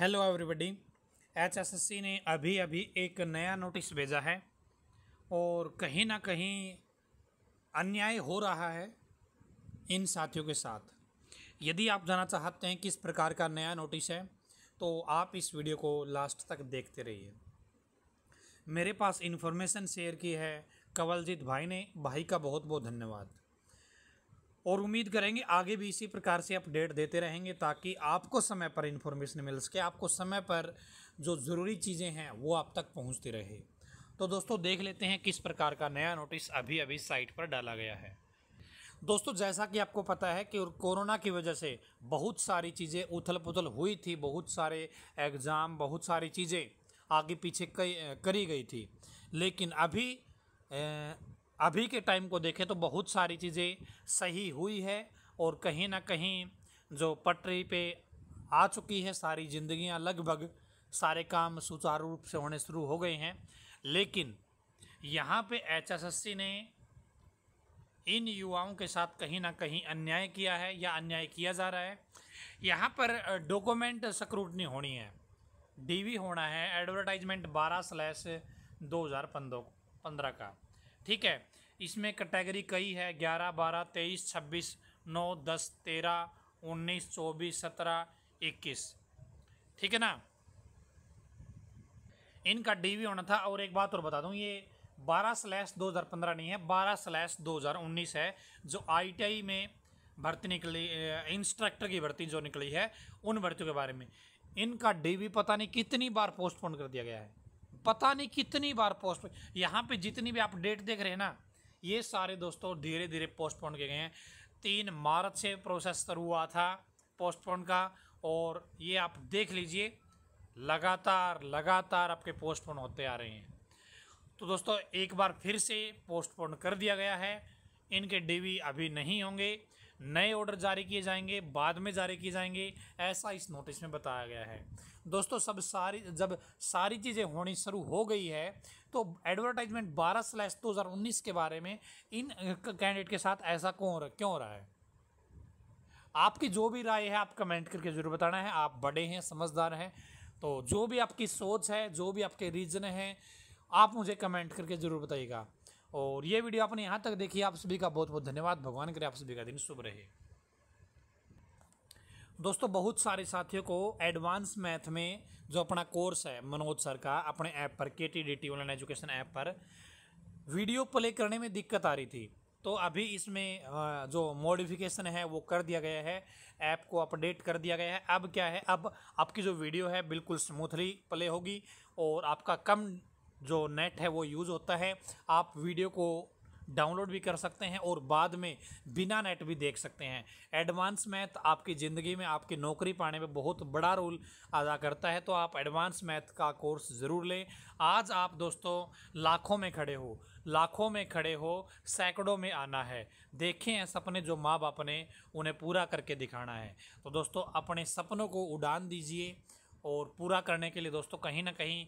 hello everybody HSSC ने अभी अभी एक नया नोटिस भेजा है और कहीं ना कहीं अन्याय हो रहा है इन साथियों के साथ यदि आप जानना चाहते हैं किस प्रकार का नया नोटिस है तो आप इस वीडियो को लास्ट तक देखते रहिए मेरे पास इन्फॉर्मेशन शेयर की है कवलजीत भाई ने भाई का बहुत बहुत धन्यवाद और उम्मीद करेंगे आगे भी इसी प्रकार से अपडेट देते रहेंगे ताकि आपको समय पर इन्फॉर्मेशन मिल सके आपको समय पर जो ज़रूरी चीज़ें हैं वो आप तक पहुँचती रहे तो दोस्तों देख लेते हैं किस प्रकार का नया नोटिस अभी अभी साइट पर डाला गया है दोस्तों जैसा कि आपको पता है कि कोरोना की वजह से बहुत सारी चीज़ें उथल पुथल हुई थी बहुत सारे एग्ज़ाम बहुत सारी चीज़ें आगे पीछे करी गई थी लेकिन अभी अभी के टाइम को देखें तो बहुत सारी चीज़ें सही हुई है और कहीं ना कहीं जो पटरी पे आ चुकी है सारी जिंदगियां लगभग सारे काम सुचारू रूप से होने शुरू हो गए हैं लेकिन यहाँ पे एचएसएससी ने इन युवाओं के साथ कहीं ना कहीं अन्याय किया है या अन्याय किया जा रहा है यहाँ पर डॉक्यूमेंट स्क्रूटनी होनी है डीवी होना है एडवर्टाइजमेंट बारह स्लैश दो हज़ार पंद्रह का ठीक है इसमें कैटेगरी कई है ग्यारह बारह तेईस छब्बीस नौ दस तेरह उन्नीस चौबीस सत्रह इक्कीस ठीक है ना इनका डीवी होना था और एक बात और बता दूं ये बारह स्लैश दो हज़ार पंद्रह नहीं है बारह स्लैश दो हज़ार उन्नीस है जो आईटीआई में भर्ती निकली इंस्ट्रक्टर की भर्ती जो निकली है उन भर्तियों के बारे में इनका डीवी पता नहीं कितनी बार पोस्टपोन कर दिया गया है पता नहीं कितनी बार पोस्ट यहाँ पे जितनी भी आप डेट देख रहे हैं ना ये सारे दोस्तों धीरे धीरे पोस्टपोन किए गए हैं तीन मार्च से प्रोसेस शुरू हुआ था पोस्टपोन का और ये आप देख लीजिए लगातार लगातार आपके पोस्टपोन होते आ रहे हैं तो दोस्तों एक बार फिर से पोस्टपोन कर दिया गया है इनके डीवी अभी नहीं होंगे नए ऑर्डर जारी किए जाएंगे बाद में जारी किए जाएंगे ऐसा इस नोटिस में बताया गया है दोस्तों सब सारी जब सारी चीज़ें होनी शुरू हो गई है तो एडवर्टाइजमेंट बारह स्लैश दो हज़ार उन्नीस के बारे में इन कैंडिडेट के साथ ऐसा क्यों क्यों रहा है आपकी जो भी राय है आप कमेंट करके जरूर बताना है आप बड़े हैं समझदार हैं तो जो भी आपकी सोच है जो भी आपके रीजन हैं आप मुझे कमेंट करके ज़रूर बताइएगा और ये वीडियो आपने यहाँ तक देखी आप सभी का बहुत बहुत धन्यवाद भगवान करे आप सभी का दिन शुभ रहे दोस्तों बहुत सारे साथियों को एडवांस मैथ में जो अपना कोर्स है मनोज सर का अपने ऐप पर K T D T online education app पर वीडियो प्ले करने में दिक्कत आ रही थी तो अभी इसमें जो मॉडिफिकेशन है वो कर दिया गया है ऐप को अपडेट कर दिया गया है अब क्या है अब आपकी जो वीडियो है बिल्कुल स्मूथली प्ले होगी और आपका कम जो नेट है वो यूज़ होता है आप वीडियो को डाउनलोड भी कर सकते हैं और बाद में बिना नेट भी देख सकते हैं एडवांस मैथ आपकी ज़िंदगी में आपकी नौकरी पाने में बहुत बड़ा रोल अदा करता है तो आप एडवांस मैथ का कोर्स ज़रूर लें आज आप दोस्तों लाखों में खड़े हो लाखों में खड़े हो सैकड़ों में आना है देखें हैं सपने जो माँ बाप ने उन्हें पूरा करके दिखाना है तो दोस्तों अपने सपनों को उड़ान दीजिए और पूरा करने के लिए दोस्तों कहीं ना कहीं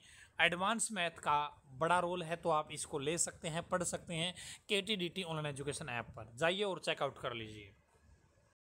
एडवांस मैथ का बड़ा रोल है तो आप इसको ले सकते हैं पढ़ सकते हैं K T D T online education app पर जाइए और चेकआउट कर लीजिए